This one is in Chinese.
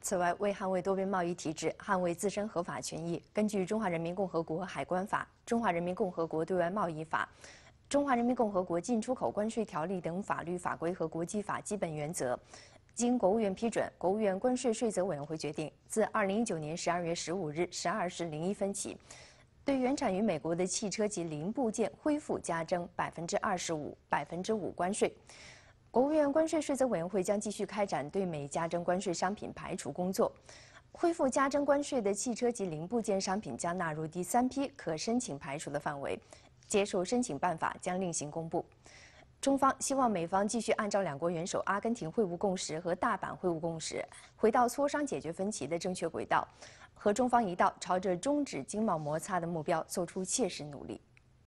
此外，为捍卫多边贸易体制，捍卫自身合法权益，根据《中华人民共和国海关法》《中华人民共和国对外贸易法》《中华人民共和国进出口关税条例》等法律法规和国际法基本原则，经国务院批准，国务院关税税则委员会决定，自2019年12月15日12时01分起，对原产于美国的汽车及零部件恢复加征25%、5%关税。国务院关税税则委员会将继续开展对美加征关税商品排除工作，恢复加征关税的汽车及零部件商品将纳入第三批可申请排除的范围，接受申请办法将另行公布。中方希望美方继续按照两国元首、阿根廷会晤共识和大阪会晤共识，回到磋商解决分歧的正确轨道，和中方一道朝着终止经贸摩擦的目标做出切实努力。